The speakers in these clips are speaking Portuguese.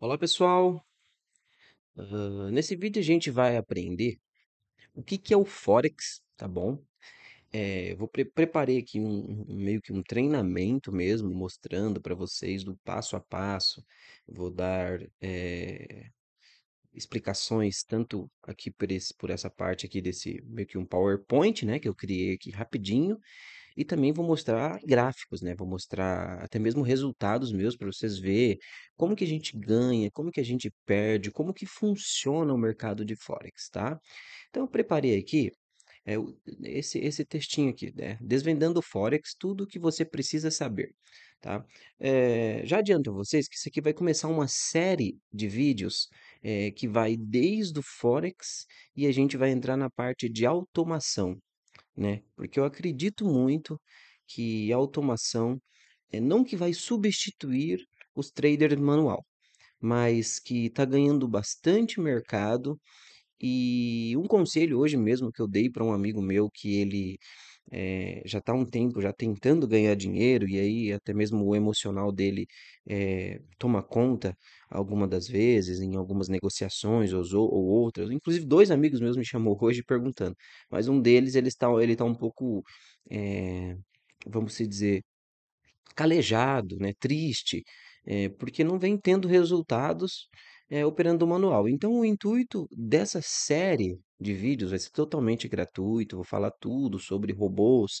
Olá, pessoal! nesse vídeo a gente vai aprender o que, que é o Forex, tá bom? É, eu vou pre- preparei aqui um, um- meio que um treinamento mesmo, mostrando para vocês do passo a passo. Vou dar é, explicações tanto aqui por, esse, por essa parte aqui desse meio que um PowerPoint, né, que eu criei aqui rapidinho, e também vou mostrar gráficos, né? Vou mostrar até mesmo resultados meus para vocês verem como que a gente ganha, como que a gente perde, como que funciona o mercado de Forex, tá? Então, eu preparei aqui é, esse, esse textinho aqui, né? Desvendando o Forex, tudo o que você precisa saber. Tá? É, já adianto a vocês que isso aqui vai começar uma série de vídeos é, que vai desde o Forex e a gente vai entrar na parte de automação né? Porque eu acredito muito que a automação é não que vai substituir os traders manual, mas que está ganhando bastante mercado. E um conselho hoje mesmo que eu dei para um amigo meu que ele é, já está há um tempo já tentando ganhar dinheiro, e aí até mesmo o emocional dele é, toma conta algumas das vezes, em algumas negociações ou, ou outras. Inclusive, dois amigos meus me chamou hoje perguntando, mas um deles ele está ele tá um pouco, é, vamos dizer, calejado, né, triste, porque não vem tendo resultados operando o manual. Então, o intuito dessa série de vídeos, vai ser totalmente gratuito, vou falar tudo sobre robôs,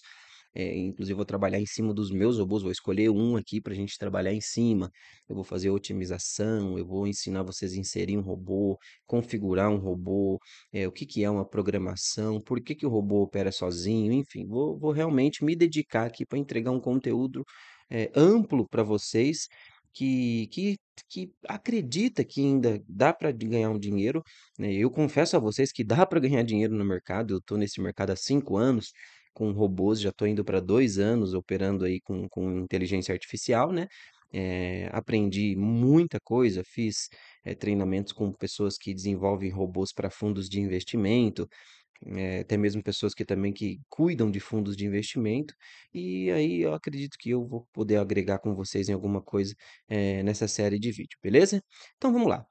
é, inclusive vou trabalhar em cima dos meus robôs, vou escolher um aqui para a gente trabalhar em cima. Eu vou fazer otimização, eu vou ensinar vocês a inserir um robô, configurar um robô, é, o que, que é uma programação, por que, que o robô opera sozinho, enfim, vou, vou realmente me dedicar aqui para entregar um conteúdo é, amplo para vocês que, que que acredita que ainda dá para ganhar um dinheiro. Né? Eu confesso a vocês que dá para ganhar dinheiro no mercado. Eu estou nesse mercado há cinco anos com robôs, já estou indo para dois anos operando aí com, com inteligência artificial, né? É, aprendi muita coisa, fiz é, treinamentos com pessoas que desenvolvem robôs para fundos de investimento, eh, até mesmo pessoas que também que cuidam de fundos de investimento, e aí eu acredito que eu vou poder agregar com vocês em alguma coisa eh, nessa série de vídeo, beleza? Então vamos lá.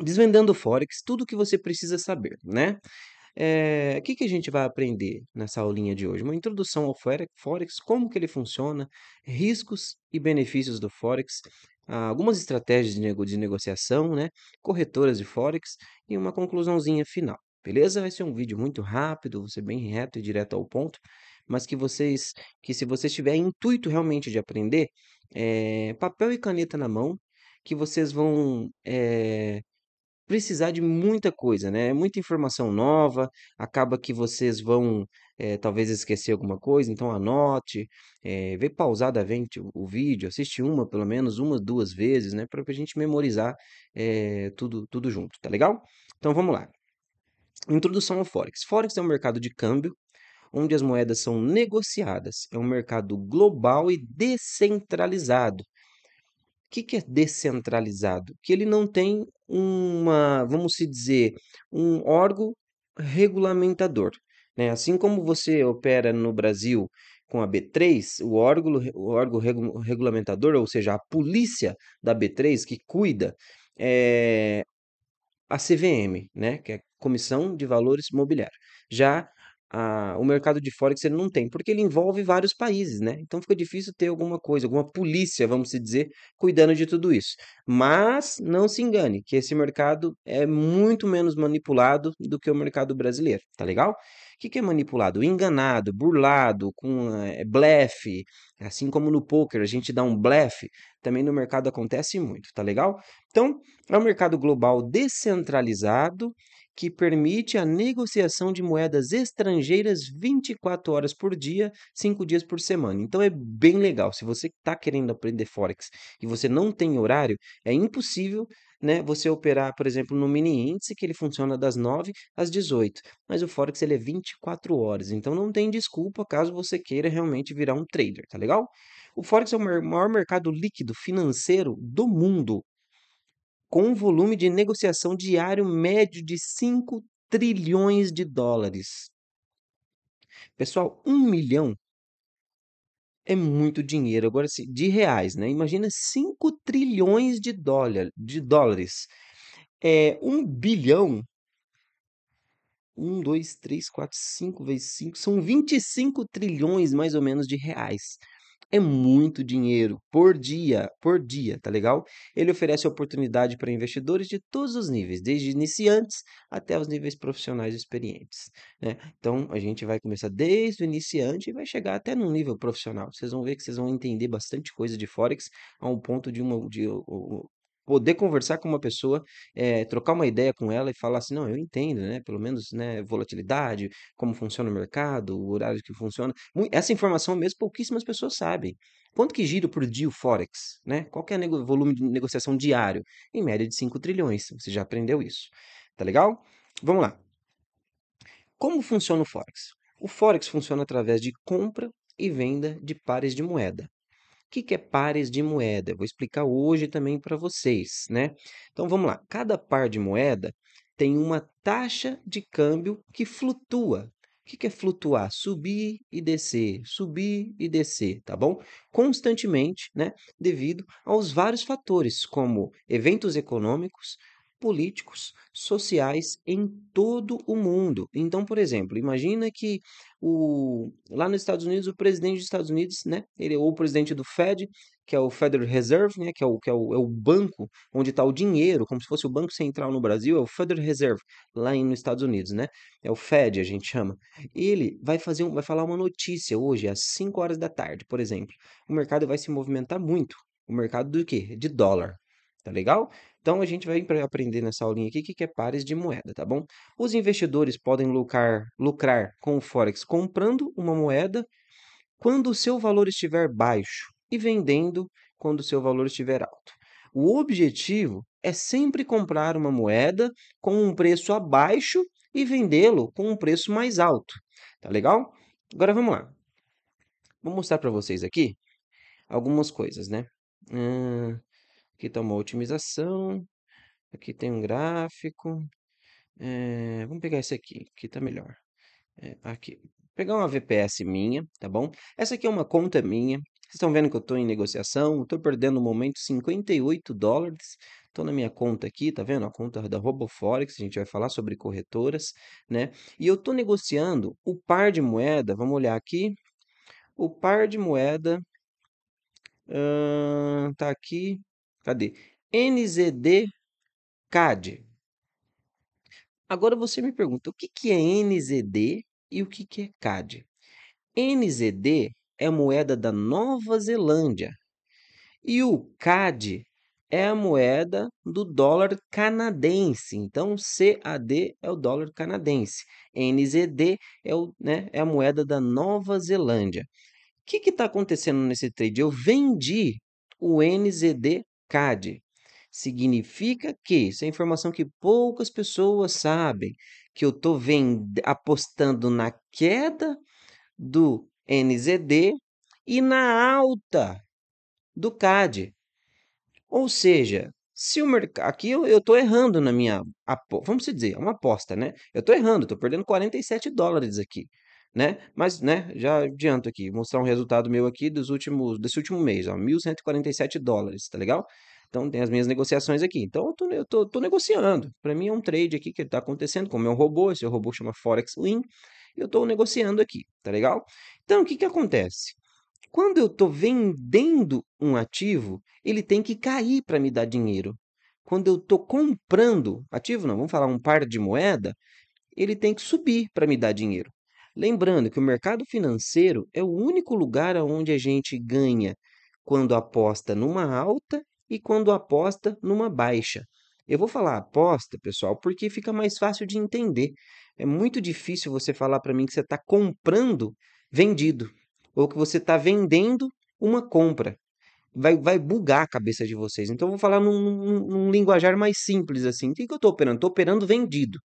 Desvendando o Forex, tudo o que você precisa saber, né? É, o que, que a gente vai aprender nessa aulinha de hoje? Uma introdução ao Forex, como que ele funciona, riscos e benefícios do Forex, ah, algumas estratégias de, nego de negociação, né? corretoras de Forex e uma conclusãozinha final. Beleza? Vai ser um vídeo muito rápido, você bem reto e direto ao ponto, mas que vocês, que se você tiver intuito realmente de aprender, eh, papel e caneta na mão, que vocês vão eh, precisar de muita coisa, né? Muita informação nova, acaba que vocês vão eh, talvez esquecer alguma coisa, então anote, é, vê pausadamente o, o vídeo, assiste uma, pelo menos uma, duas vezes, né? Para a gente memorizar tudo, tudo junto, tá legal? Então vamos lá. Introdução ao Forex. Forex é um mercado de câmbio onde as moedas são negociadas. É um mercado global e descentralizado. O que, que é descentralizado? Que ele não tem uma, vamos se dizer, um órgão regulamentador. Né? Assim como você opera no Brasil com a B3, o órgão, o órgão regu regulamentador, ou seja, a polícia da B3 que cuida, é a CVM, né? que é comissão de valores mobiliário. Já a, o mercado de Forex ele não tem, porque ele envolve vários países, né? Então fica difícil ter alguma coisa, alguma polícia, vamos dizer, cuidando de tudo isso. Mas não se engane, que esse mercado é muito menos manipulado do que o mercado brasileiro, tá legal? O que, que é manipulado? Enganado, burlado, com é, blefe, assim como no poker a gente dá um blefe, também no mercado acontece muito, tá legal? Então, é um mercado global descentralizado que permite a negociação de moedas estrangeiras 24 horas por dia, 5 dias por semana. Então é bem legal. Se você está querendo aprender Forex e você não tem horário, é impossível né, você operar, por exemplo, no mini índice, que ele funciona das 9 às 18. Mas o Forex ele é 24 horas, então não tem desculpa caso você queira realmente virar um trader, tá legal? O Forex é o maior mercado líquido financeiro do mundo com um volume de negociação diário médio de 5 trilhões de dólares. Pessoal, um milhão é muito dinheiro. Agora, de reais, né? Imagina 5 trilhões de, dólar, de dólares. É, um bilhão. 1, 2, 3, 4, 5 vezes 5 são 25 trilhões mais ou menos de reais é muito dinheiro por dia, por dia, tá legal? Ele oferece oportunidade para investidores de todos os níveis, desde iniciantes até os níveis profissionais experientes, né? Então a gente vai começar desde o iniciante e vai chegar até no nível profissional. Vocês vão ver que vocês vão entender bastante coisa de forex a um ponto de uma de, poder conversar com uma pessoa, é, trocar uma ideia com ela e falar assim, não, eu entendo, né? Pelo menos, né, volatilidade, como funciona o mercado, o horário que funciona. Essa informação mesmo pouquíssimas pessoas sabem. Quanto que gira por dia o Forex, né? Qual que é o volume de negociação diário? Em média de 5 trilhões, você já aprendeu isso. Tá legal? Vamos lá. Como funciona o Forex? O Forex funciona através de compra e venda de pares de moeda que, que é pares de moeda? Eu vou explicar hoje também para vocês, né? Então vamos lá. Cada par de moeda tem uma taxa de câmbio que flutua. O que, que é flutuar? Subir e descer, subir e descer, tá bom? Constantemente, né? Devido aos vários fatores, como eventos econômicos, políticos, sociais em todo o mundo. Então, por exemplo, imagina que o, lá nos Estados Unidos, o presidente dos Estados Unidos, né, ele, ou é o presidente do Fed, que é o Federal Reserve, né, que, é o, que é o, é o banco onde está o dinheiro, como se fosse o Banco Central no Brasil, é o Federal Reserve, lá em, nos Estados Unidos, né, é o Fed, a gente chama. Ele vai, fazer, vai falar uma notícia hoje, às 5 horas da tarde, por exemplo. O mercado vai se movimentar muito. O mercado do quê? De dólar. Tá legal? Então a gente vai aprender nessa aulinha aqui o que, é pares de moeda, tá bom? Os investidores podem lucrar, lucrar com o Forex comprando uma moeda quando o seu valor estiver baixo e vendendo quando o seu valor estiver alto. O objetivo é sempre comprar uma moeda com um preço abaixo e vendê-lo com um preço mais alto. Tá legal? Agora vamos lá. Vou mostrar para vocês aqui algumas coisas, né? Hum, Aqui está uma otimização. Aqui tem um gráfico. É, vamos pegar esse aqui, que está melhor. É, aqui. Vou pegar uma VPS minha, tá bom? Essa aqui é uma conta minha. Vocês estão vendo que eu estou em negociação. Estou perdendo no momento 58 dólares. Estou na minha conta aqui, tá vendo? A conta da RoboForex, a gente vai falar sobre corretoras, né? E eu estou negociando o par de moeda, vamos olhar aqui. O par de moeda uh, aqui Cadê? NZD CAD. Agora você me pergunta o que, que é NZD e o que, que é CAD. NZD é moeda da Nova Zelândia e o CAD é a moeda do dólar canadense. Então, CAD é o dólar canadense. NZD é, o, né, é a moeda da Nova Zelândia. O que está acontecendo nesse trade? Eu vendi o NZD CAD. Significa que, isso é informação que poucas pessoas sabem, que eu estou apostando na queda do NZD e na alta do CAD. Ou seja, se o mercado. Aqui eu estou errando na minha. Vamos dizer, é uma aposta, né? Eu estou errando, estou perdendo 47 dólares aqui né? Mas, né, já adianto aqui, mostrar um resultado meu aqui dos últimos, desse último mês, ó, 1.147 dólares, tá legal? Então tem as minhas negociações aqui. Então eu tô, eu tô, tô negociando. Para mim é um trade aqui que está acontecendo com o meu robô, esse robô chama Forex Win, eu estou negociando aqui, tá legal? Então o que que acontece? Quando eu estou vendendo um ativo, ele tem que cair para me dar dinheiro. Quando eu estou comprando ativo, não, vamos falar um par de moeda, ele tem que subir para me dar dinheiro. Lembrando que o mercado financeiro é o único lugar onde a gente ganha quando aposta numa alta e quando aposta numa baixa. Eu vou falar aposta, pessoal, porque fica mais fácil de entender. É muito difícil você falar para mim que você está comprando vendido ou que você está vendendo uma compra. Vai, vai bugar a cabeça de vocês. Então, eu vou falar num, num, num linguajar mais simples assim. O que, que eu estou operando? Estou operando vendido.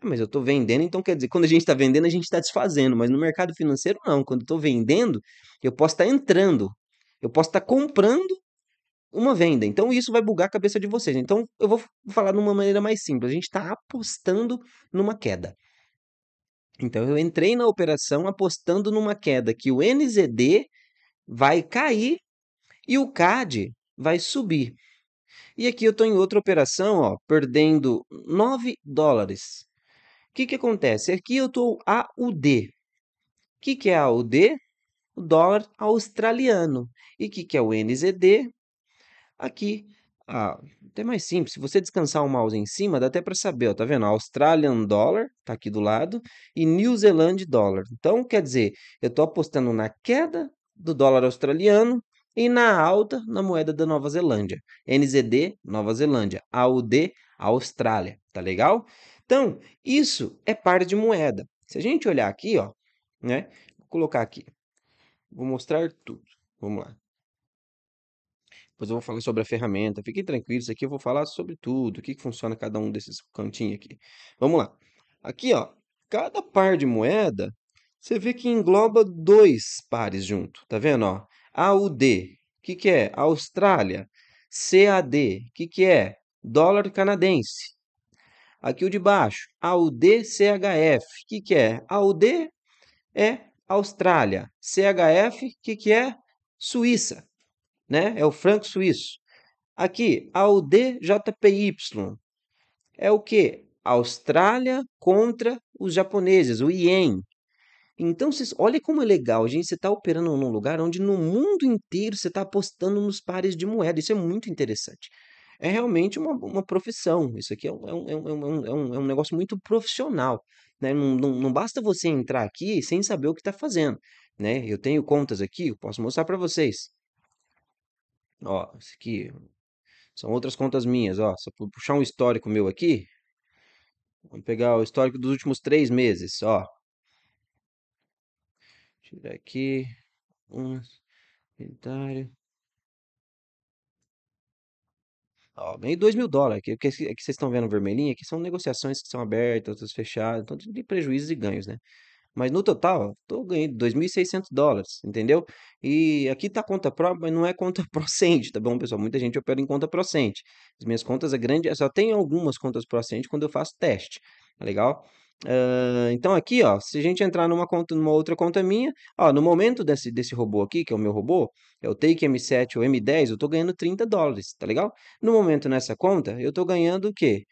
Ah, mas eu estou vendendo, então quer dizer, quando a gente está vendendo, a gente está desfazendo. Mas no mercado financeiro, não. Quando eu estou vendendo, eu posso estar tá entrando. Eu posso estar tá comprando uma venda. Então isso vai bugar a cabeça de vocês. Então eu vou falar de uma maneira mais simples. A gente está apostando numa queda. Então eu entrei na operação apostando numa queda que o NZD vai cair e o CAD vai subir. E aqui eu estou em outra operação, ó, perdendo 9 dólares que, que acontece? Aqui eu estou AUD. O que, que é AUD? O dólar australiano. E o que, que é o NZD? Aqui, ah, até mais simples. Se você descansar o mouse em cima, dá até para saber. tá vendo? Australian Dollar está aqui do lado e New Zealand Dollar. Então, quer dizer, eu estou apostando na queda do dólar australiano e na alta na moeda da Nova Zelândia. NZD, Nova Zelândia. AUD, Austrália. Tá legal? Então, isso é par de moeda. Se a gente olhar aqui, ó, né? Vou colocar aqui. Vou mostrar tudo. Vamos lá. Depois eu vou falar sobre a ferramenta. Fiquem tranquilos, isso aqui eu vou falar sobre tudo, o que, que funciona cada um desses cantinhos aqui. Vamos lá. Aqui, ó, cada par de moeda, você vê que engloba dois pares junto. Tá vendo, ó? AUD, o que, que é? Austrália. CAD, o que, que é? Dólar canadense. Aqui o de baixo, AUD-CHF. O que, que é? AUD é Austrália. CHF, o que, que é? Suíça. Né? É o franco suíço. Aqui, AUD-JPY. É o que? Austrália contra os japoneses, o Ien. Então, vocês, olha como é legal, gente. Você está operando num lugar onde no mundo inteiro você está apostando nos pares de moeda. Isso é muito interessante é realmente uma, uma profissão. Isso aqui é, é, é, é um, é um, é um, é um, negócio muito profissional. Né? Não, não, não basta você entrar aqui sem saber o que está fazendo. Né? Eu tenho contas aqui, eu posso mostrar para vocês. Ó, isso aqui são outras contas minhas. Ó, se eu puxar um histórico meu aqui, vamos pegar o histórico dos últimos três meses. Ó, tirar aqui, um, inventário, Ó, ganhei 2 mil dólares. que, que, é que vocês estão vendo vermelhinho aqui são negociações que são abertas, outras fechadas, então de prejuízos e ganhos, né? Mas no total, tô ganhando 2.600 dólares, entendeu? E aqui tá conta própria, mas não é conta procente, tá bom, pessoal? Muita gente opera em conta procente. As minhas contas é grande, só tem algumas contas procente quando eu faço teste, tá legal? Uh, então aqui, ó, se a gente entrar numa, conta, numa outra conta minha, ó, no momento desse, desse robô aqui, que é o meu robô, é o Take M7 ou M10, eu tô ganhando 30 dólares, tá legal? No momento nessa conta, eu tô ganhando o quê?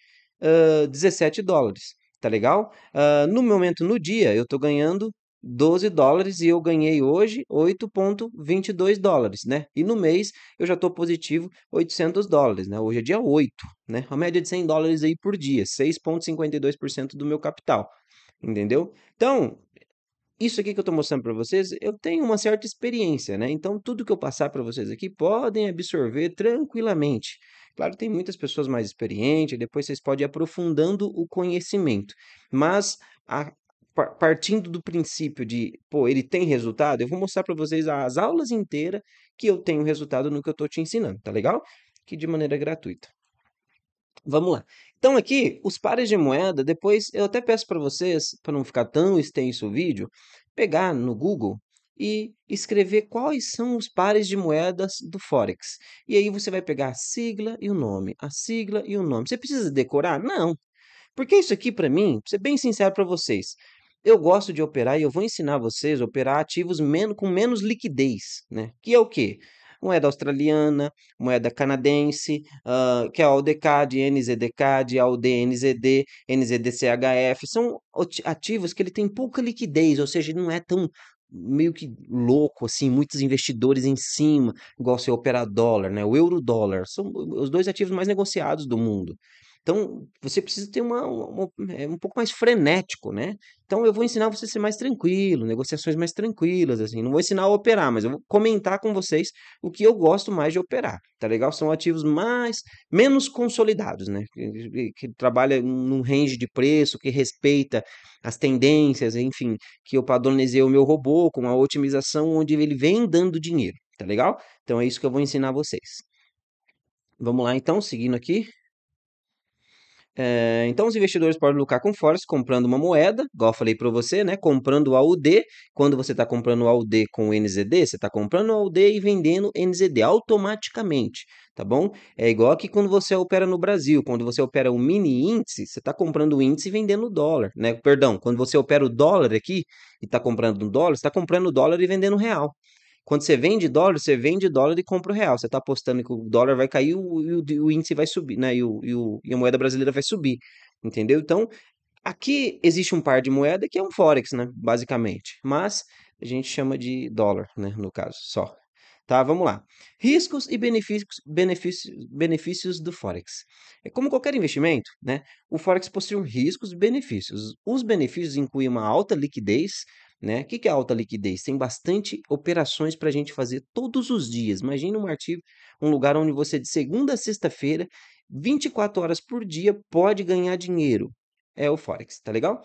Uh, 17 dólares, tá legal? Uh, no momento no dia, eu tô ganhando 12 dólares e eu ganhei hoje 8,22 dólares, né? E no mês eu já estou positivo 800 dólares, né? Hoje é dia 8, né? A média de 100 dólares aí por dia, 6,52% do meu capital, entendeu? Então, isso aqui que eu estou mostrando para vocês, eu tenho uma certa experiência, né? Então, tudo que eu passar para vocês aqui podem absorver tranquilamente. Claro, tem muitas pessoas mais experientes, depois vocês podem ir aprofundando o conhecimento, mas a partindo do princípio de, pô, ele tem resultado, eu vou mostrar para vocês as aulas inteiras que eu tenho resultado no que eu estou te ensinando, tá legal? Que de maneira gratuita. Vamos lá. Então aqui, os pares de moeda, depois eu até peço para vocês, para não ficar tão extenso o vídeo, pegar no Google e escrever quais são os pares de moedas do Forex. E aí você vai pegar a sigla e o nome, a sigla e o nome. Você precisa decorar? Não. Porque isso aqui, para mim, para ser bem sincero para vocês, eu gosto de operar e eu vou ensinar vocês a operar ativos menos, com menos liquidez, né? Que é o quê? Moeda australiana, moeda canadense, uh, que é a AUDCAD, NZDCAD, AUD, NZD, NZDCHF, são ativos que ele tem pouca liquidez, ou seja, não é tão meio que louco, assim, muitos investidores em cima, igual você opera dólar, né? O euro dólar, são os dois ativos mais negociados do mundo. Então, você precisa ter uma, uma, é, um pouco mais frenético, né? Então, eu vou ensinar você a ser mais tranquilo, negociações mais tranquilas, assim. Não vou ensinar a operar, mas eu vou comentar com vocês o que eu gosto mais de operar, tá legal? São ativos mais, menos consolidados, né? Que, que trabalha num range de preço, que respeita as tendências, enfim, que eu padronizei o meu robô com a otimização onde ele vem dando dinheiro, tá legal? Então, é isso que eu vou ensinar vocês. Vamos lá, então, seguindo aqui. É, então os investidores podem lucrar com forex comprando uma moeda, igual eu falei para você, né? Comprando o AUD. Quando você está comprando o AUD com o NZD, você está comprando o AUD e vendendo NZD automaticamente, tá bom? É igual que quando você opera no Brasil, quando você opera o um mini índice, você está comprando o índice e vendendo o dólar, né? Perdão, quando você opera o dólar aqui e está comprando um dólar, você está comprando o dólar e vendendo real. Quando você vende dólar, você vende dólar e compra o real. Você está apostando que o dólar vai cair e o, e o índice vai subir, né? E, o, e, o, e a moeda brasileira vai subir. Entendeu? Então, aqui existe um par de moeda que é um Forex, né? Basicamente. Mas a gente chama de dólar, né? No caso, só. Tá, vamos lá. Riscos e benefícios, benefícios, benefícios do Forex. É como qualquer investimento, né? O Forex possui riscos e benefícios. Os benefícios incluem uma alta liquidez, né? O que é alta liquidez? Tem bastante operações para a gente fazer todos os dias. Imagina um artigo, um lugar onde você de segunda a sexta-feira, 24 horas por dia, pode ganhar dinheiro. É o Forex, tá legal?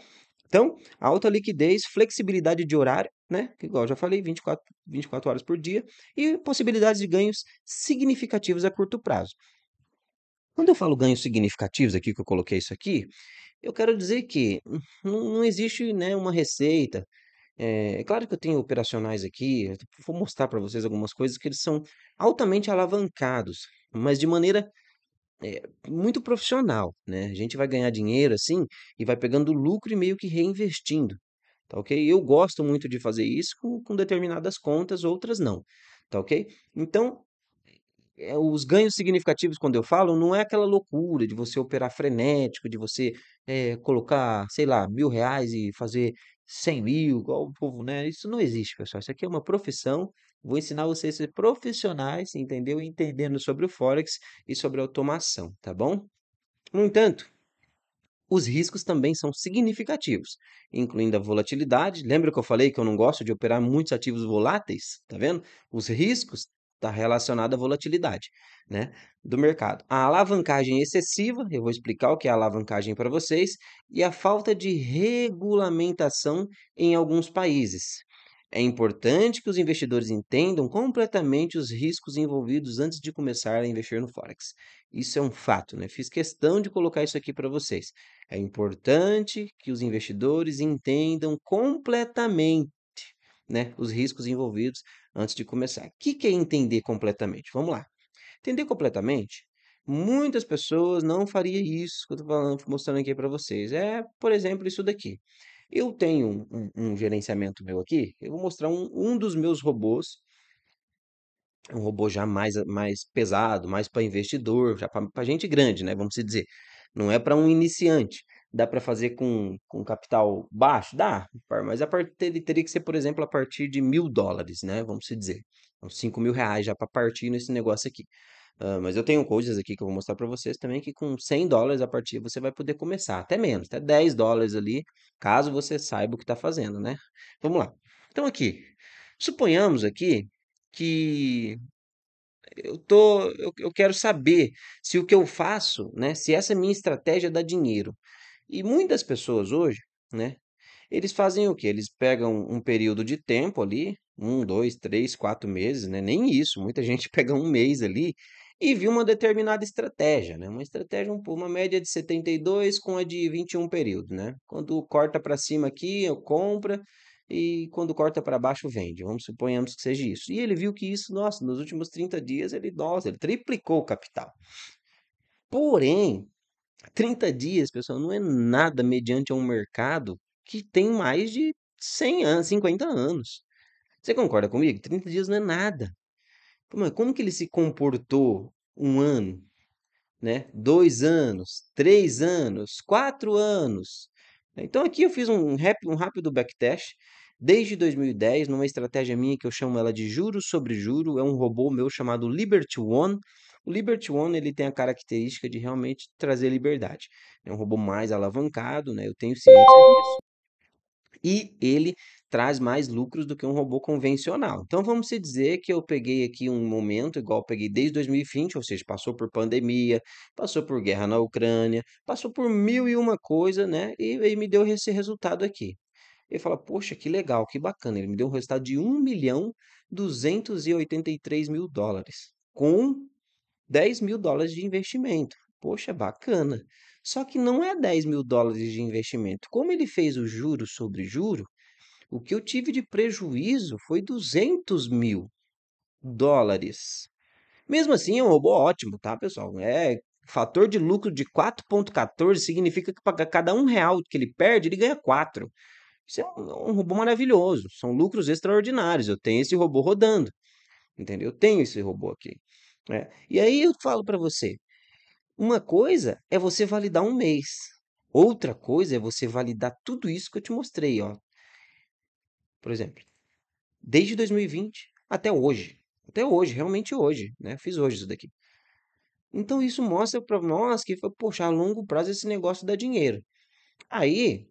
Então, alta liquidez, flexibilidade de horário, né? Igual eu já falei, 24, 24 horas por dia, e possibilidades de ganhos significativos a curto prazo. Quando eu falo ganhos significativos aqui, que eu coloquei isso aqui, eu quero dizer que hum, não, não existe né, uma receita, é, é claro que eu tenho operacionais aqui, vou mostrar para vocês algumas coisas que eles são altamente alavancados, mas de maneira é, muito profissional, né? A gente vai ganhar dinheiro assim e vai pegando lucro e meio que reinvestindo, tá ok? Eu gosto muito de fazer isso com, com determinadas contas, outras não, tá ok? Então, eh, os ganhos significativos, quando eu falo, não é aquela loucura de você operar frenético, de você é, colocar, sei lá, mil reais e fazer 100 mil, igual o povo, né? Isso não existe, pessoal. Isso aqui é uma profissão. Vou ensinar vocês a ser profissionais, entendeu? Entendendo sobre o Forex e sobre a automação, tá bom? No entanto, os riscos também são significativos, incluindo a volatilidade. Lembra que eu falei que eu não gosto de operar muitos ativos voláteis? Tá vendo? Os riscos está relacionado à volatilidade né, do mercado. A alavancagem excessiva, eu vou explicar o que é alavancagem para vocês, e a falta de regulamentação em alguns países. É importante que os investidores entendam completamente os riscos envolvidos antes de começar a investir no Forex. Isso é um fato, né? Fiz questão de colocar isso aqui para vocês. É importante que os investidores entendam completamente né, os riscos envolvidos antes de começar. O que, é entender completamente? Vamos lá. Entender completamente, muitas pessoas não faria isso que eu estou mostrando aqui para vocês. É, por exemplo, isso daqui. Eu tenho um, um, um gerenciamento meu aqui, eu vou mostrar um, um dos meus robôs, um robô já mais, mais pesado, mais para investidor, já para gente grande, né? Vamos dizer. Não é para um iniciante. Dá para fazer com, com capital baixo? Dá, mas a partir, ele teria que ser, por exemplo, a partir de mil dólares, né? Vamos dizer. uns cinco mil reais já para partir nesse negócio aqui. Uh, mas eu tenho coisas aqui que eu vou mostrar para vocês também que com 100 dólares a partir você vai poder começar, até menos, até 10 dólares ali, caso você saiba o que está fazendo, né? Vamos lá. Então aqui, suponhamos aqui que eu tô eu, eu quero saber se o que eu faço, né, se essa minha estratégia dá dinheiro. E muitas pessoas hoje, né? Eles fazem o quê? Eles pegam um período de tempo ali, um, dois, três, quatro meses, né? Nem isso. Muita gente pega um mês ali e viu uma determinada estratégia, né? Uma estratégia, um- uma média de 72 com a de 21 período, né? Quando corta para cima aqui, eu compra e quando corta para baixo vende. Vamos suponhamos que seja isso. E ele viu que isso, nossa, nos últimos 30 dias ele, nossa, ele triplicou o capital. Porém, 30 dias, pessoal, não é nada mediante um mercado que tem mais de 100 anos, 50 anos. Você concorda comigo? 30 dias não é nada. Como, como que ele se comportou um ano, né? Dois anos, três anos, quatro anos. Então aqui eu fiz um, rápido, um rápido backtest desde 2010 numa estratégia minha que eu chamo ela de juros sobre juro. É um robô meu chamado Liberty One o Liberty One ele tem a característica de realmente trazer liberdade. É um robô mais alavancado, né? Eu tenho ciência disso. E ele traz mais lucros do que um robô convencional. Então vamos se dizer que eu peguei aqui um momento igual peguei desde 2020, ou seja, passou por pandemia, passou por guerra na Ucrânia, passou por mil e uma coisa, né? E, e me deu esse resultado aqui. Ele fala, poxa, que legal, que bacana. Ele me deu um resultado de 1 milhão 283 mil dólares com 10 mil dólares de investimento. Poxa, bacana. Só que não é 10 mil dólares de investimento. Como ele fez o juro sobre juro, o que eu tive de prejuízo foi 200 mil dólares. Mesmo assim, é um robô ótimo, tá, pessoal? É fator de lucro de 4,14 significa que para cada um real que ele perde, ele ganha 4. Isso é um, um robô maravilhoso. São lucros extraordinários. Eu tenho esse robô rodando. Entendeu? Eu tenho esse robô aqui. Né. E aí eu falo para você, uma coisa é você validar um mês, outra coisa é você validar tudo isso que eu te mostrei, ó. Por exemplo, desde 2020 até hoje, até hoje, realmente hoje, né? Fiz hoje isso daqui. Então isso mostra para nós que, poxa, a longo prazo esse negócio dá dinheiro. Aí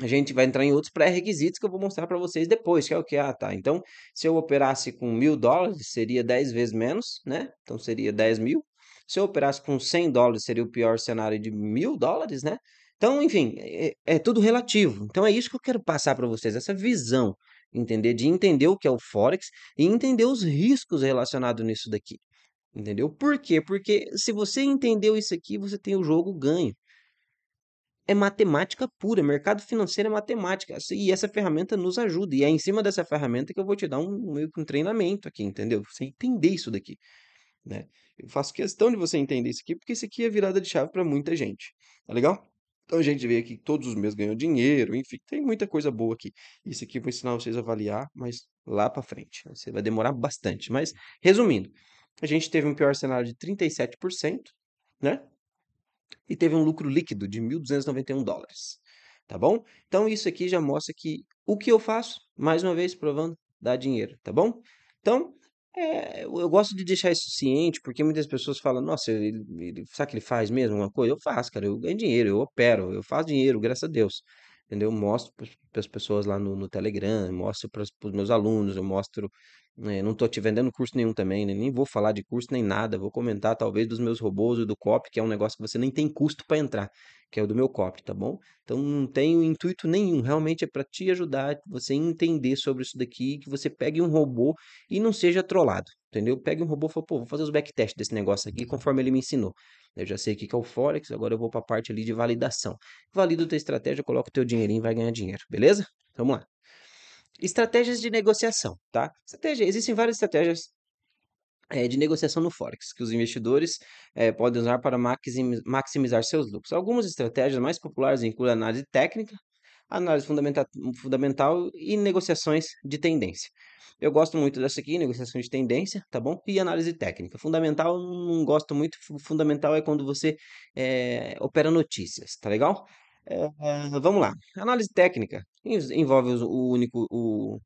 a gente vai entrar em outros pré-requisitos que eu vou mostrar para vocês depois, que é o que? Ah, tá. Então, se eu operasse com mil dólares, seria 10 vezes menos, né? Então, seria 10 mil. Se eu operasse com 100 dólares, seria o pior cenário de mil dólares, né? Então, enfim, é, é tudo relativo. Então, é isso que eu quero passar para vocês, essa visão, entender, de entender o que é o Forex e entender os riscos relacionados nisso daqui. Entendeu? Por quê? Porque se você entendeu isso aqui, você tem o jogo ganho é matemática pura, mercado financeiro é matemática. E essa ferramenta nos ajuda. E é em cima dessa ferramenta que eu vou te dar um, meio um treinamento aqui, entendeu? Você entender isso daqui. Né? Eu faço questão de você entender isso aqui, porque isso aqui é virada de chave para muita gente. Tá legal? Então a gente vê aqui que todos os meses ganhou dinheiro, enfim, tem muita coisa boa aqui. Isso aqui eu vou ensinar vocês a avaliar, mas lá para frente. Né? Você vai demorar bastante. Mas, resumindo, a gente teve um pior cenário de 37%, né? e teve um lucro líquido de 1.291 dólares. Tá bom? Então, isso aqui já mostra que o que eu faço, mais uma vez, provando, dá dinheiro, tá bom? Então, é, eu gosto de deixar isso ciente, porque muitas pessoas falam, nossa, ele, ele, será que ele faz mesmo uma coisa? Eu faço, cara, eu ganho dinheiro, eu opero, eu faço dinheiro, graças a Deus entendeu? Eu mostro para as pessoas lá no, no Telegram, mostro para os meus alunos, eu mostro. Né, não estou te vendendo curso nenhum também, né? nem vou falar de curso nem nada. Vou comentar talvez dos meus robôs e do COP, que é um negócio que você nem tem custo para entrar, que é o do meu COP, tá bom? Então não tenho intuito nenhum. Realmente é para te ajudar, você entender sobre isso daqui, que você pegue um robô e não seja trollado, entendeu? Pegue um robô e fala, pô, vou fazer os backtests desse negócio aqui conforme ele me ensinou. Eu já sei o que é o Forex, agora eu vou para a parte ali de validação. Valida a tua estratégia, coloca o teu dinheirinho e vai ganhar dinheiro, beleza? Vamos lá. Estratégias de negociação, tá? Estratégia, existem várias estratégias é, de negociação no Forex, que os investidores é, podem usar para maximizar seus lucros. Algumas estratégias mais populares incluem análise técnica, análise fundamenta fundamental e negociações de tendência. Eu gosto muito dessa aqui, negociação de tendência, tá bom? E análise técnica. Fundamental, não gosto muito. Fundamental é quando você é, opera notícias, tá legal? É, vamos lá. Análise técnica envolve o único, o,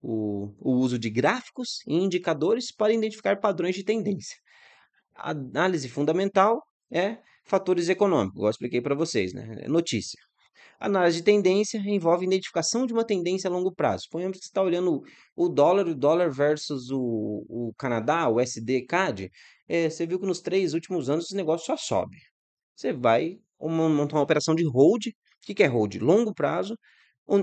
o, o uso de gráficos e indicadores para identificar padrões de tendência. análise fundamental é fatores econômicos, eu expliquei para vocês, né? Notícia análise de tendência envolve identificação de uma tendência a longo prazo. Ponhamos que você está olhando o dólar, o dólar versus o, o Canadá, o SD, CAD. É, você viu que nos três últimos anos esse negócio só sobe. Você vai montar uma operação de hold. O que é hold? Longo prazo,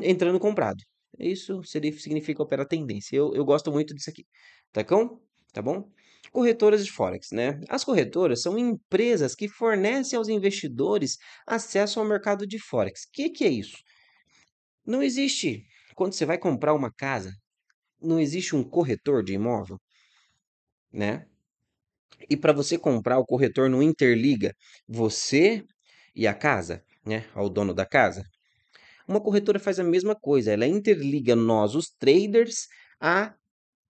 entrando comprado. Isso seria, significa operar tendência. Eu, eu gosto muito disso aqui. Tacão? tá bom? Corretoras de Forex, né? As corretoras são empresas que fornecem aos investidores acesso ao mercado de Forex. O que, que é isso? Não existe, quando você vai comprar uma casa, não existe um corretor de imóvel, né? E para você comprar, o corretor não interliga você e a casa, né? Ao dono da casa. Uma corretora faz a mesma coisa, ela interliga nós, os traders, a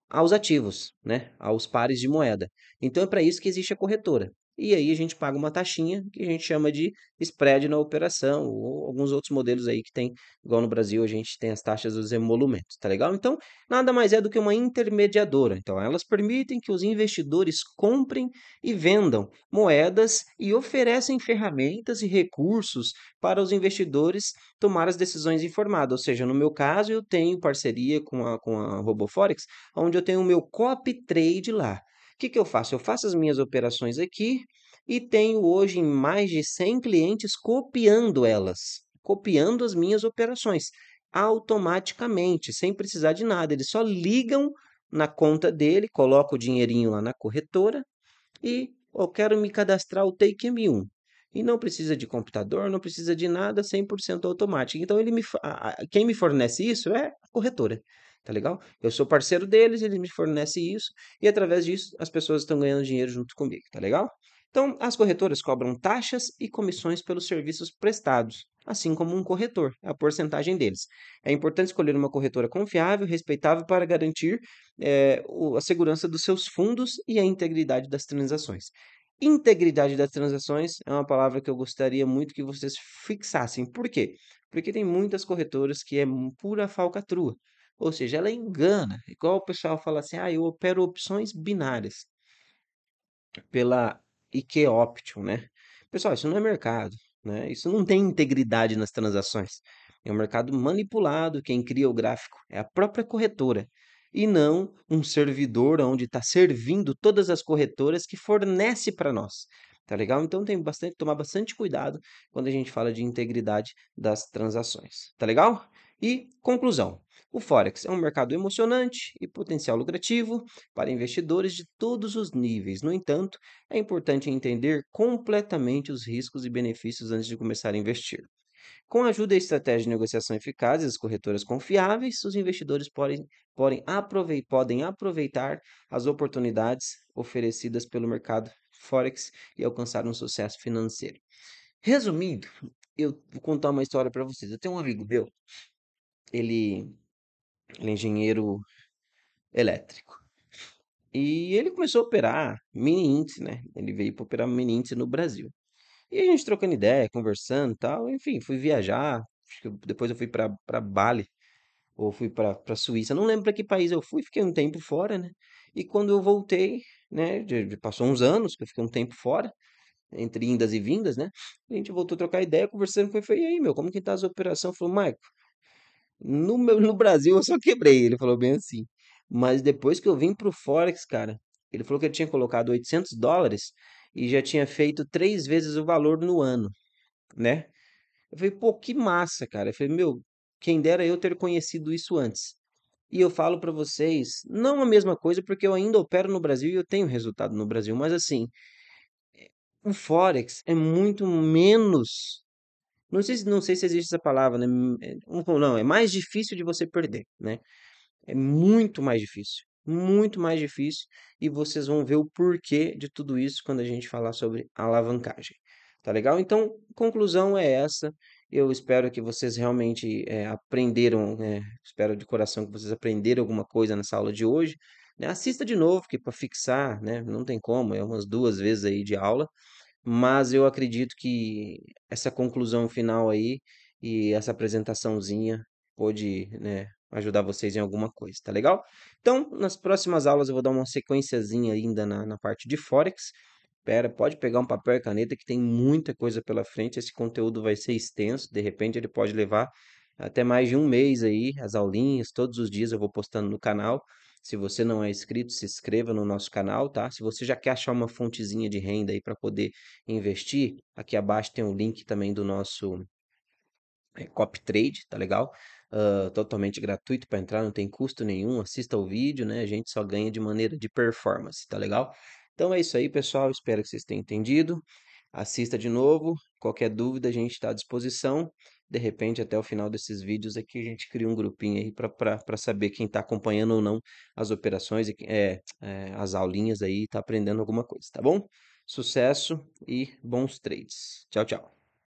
aos ativos, né? aos pares de moeda. Então é para isso que existe a corretora e aí a gente paga uma taxinha que a gente chama de spread na operação, ou alguns outros modelos aí que tem, igual no Brasil a gente tem as taxas dos emolumentos, tá legal? Então, nada mais é do que uma intermediadora. Então, elas permitem que os investidores comprem e vendam moedas e oferecem ferramentas e recursos para os investidores tomar as decisões informadas. Ou seja, no meu caso, eu tenho parceria com a, com a RoboForex, onde eu tenho o meu copy trade lá que, que eu faço? Eu faço as minhas operações aqui e tenho hoje mais de 100 clientes copiando elas, copiando as minhas operações automaticamente, sem precisar de nada. Eles só ligam na conta dele, coloca o dinheirinho lá na corretora e eu oh, quero me cadastrar o Take Me 1. E não precisa de computador, não precisa de nada, 100% automático. Então, ele me, quem me fornece isso é a corretora tá legal? Eu sou parceiro deles, eles me fornecem isso, e através disso as pessoas estão ganhando dinheiro junto comigo, tá legal? Então, as corretoras cobram taxas e comissões pelos serviços prestados, assim como um corretor, a porcentagem deles. É importante escolher uma corretora confiável, respeitável, para garantir é, a segurança dos seus fundos e a integridade das transações. Integridade das transações é uma palavra que eu gostaria muito que vocês fixassem. Por quê? Porque tem muitas corretoras que é pura falcatrua. Ou seja, ela engana. Igual o pessoal fala assim: ah, eu opero opções binárias pela IQ Option, né? Pessoal, isso não é mercado, né? Isso não tem integridade nas transações. É um mercado manipulado. Quem cria o gráfico é a própria corretora e não um servidor onde está servindo todas as corretoras que fornece para nós. Tá legal? Então tem bastante tomar bastante cuidado quando a gente fala de integridade das transações. Tá legal? E conclusão. O Forex é um mercado emocionante e potencial lucrativo para investidores de todos os níveis. No entanto, é importante entender completamente os riscos e benefícios antes de começar a investir. Com a ajuda e estratégia de negociação eficazes e corretoras confiáveis, os investidores podem, podem, aprove podem aproveitar as oportunidades oferecidas pelo mercado Forex e alcançar um sucesso financeiro. Resumindo, eu vou contar uma história para vocês. Eu tenho um amigo meu, ele ele é engenheiro elétrico. E ele começou a operar mini índice, né? Ele veio para operar mini índice no Brasil. E a gente trocando ideia, conversando tal. Enfim, fui viajar. Depois eu fui para Bali, ou fui para Suíça. Não lembro para que país eu fui, fiquei um tempo fora, né? E quando eu voltei, né? passou uns anos que eu fiquei um tempo fora, entre indas e vindas, né? A gente voltou a trocar ideia, conversando com ele. Falei, e aí, meu, como que tá as operações? Falou, Maicon, no, meu, no Brasil eu só quebrei, ele falou bem assim. Mas depois que eu vim pro Forex, cara, ele falou que ele tinha colocado 800 dólares e já tinha feito três vezes o valor no ano, né? Eu falei, pô, que massa, cara. Eu falei, meu, quem dera eu ter conhecido isso antes. E eu falo para vocês, não a mesma coisa, porque eu ainda opero no Brasil e eu tenho resultado no Brasil, mas assim, eh, o Forex é muito menos não sei, não sei se existe essa palavra, né? Hum, é, não, é mais difícil de você perder, né? É muito mais difícil. Muito mais difícil. E vocês vão ver o porquê de tudo isso quando a gente falar sobre alavancagem. Tá legal? Então, conclusão é essa. Eu espero que vocês realmente é, aprenderam, né, espero de coração que vocês aprenderam alguma coisa nessa aula de hoje. Né? Assista de novo, que é para fixar, né? não tem como, é umas duas vezes aí de aula mas eu acredito que essa conclusão final aí e essa apresentaçãozinha pode né, ajudar vocês em alguma coisa, tá legal? Então, nas próximas aulas eu vou dar uma sequenciazinha ainda na, na parte de Forex. Pera, pode pegar um papel e caneta que tem muita coisa pela frente. Esse conteúdo vai ser extenso, de repente ele pode levar até mais de um mês aí, as aulinhas, todos os dias eu vou postando no canal. Se você não é inscrito, se inscreva no nosso canal, tá? Se você já quer achar uma fontezinha de renda aí para poder investir, aqui abaixo tem o um link também do nosso é, eh, Trade, tá legal? Uh, totalmente gratuito para entrar, não tem custo nenhum. Assista o vídeo, né? A gente só ganha de maneira de performance, tá legal? Então é isso aí, pessoal. Espero que vocês tenham entendido. Assista de novo. Qualquer dúvida, a gente está à disposição de repente, até o final desses vídeos aqui, é a gente cria um grupinho aí para saber quem está acompanhando ou não as operações, é, é as aulinhas aí, está aprendendo alguma coisa, tá bom? Sucesso e bons trades. Tchau, tchau.